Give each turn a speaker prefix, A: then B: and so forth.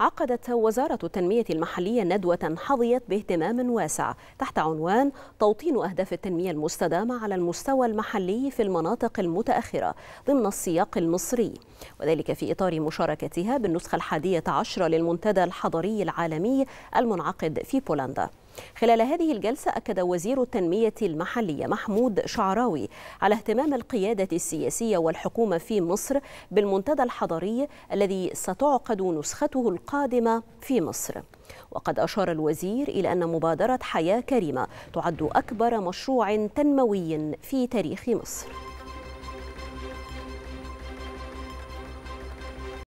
A: عقدت وزارة التنمية المحلية ندوة حظيت باهتمام واسع تحت عنوان توطين أهداف التنمية المستدامة على المستوى المحلي في المناطق المتأخرة ضمن السياق المصري وذلك في إطار مشاركتها بالنسخة الحادية عشرة للمنتدى الحضري العالمي المنعقد في بولندا خلال هذه الجلسة أكد وزير التنمية المحلية محمود شعراوي على اهتمام القيادة السياسية والحكومة في مصر بالمنتدى الحضري الذي ستعقد نسخته القادمة في مصر وقد أشار الوزير إلى أن مبادرة حياة كريمة تعد أكبر مشروع تنموي في تاريخ مصر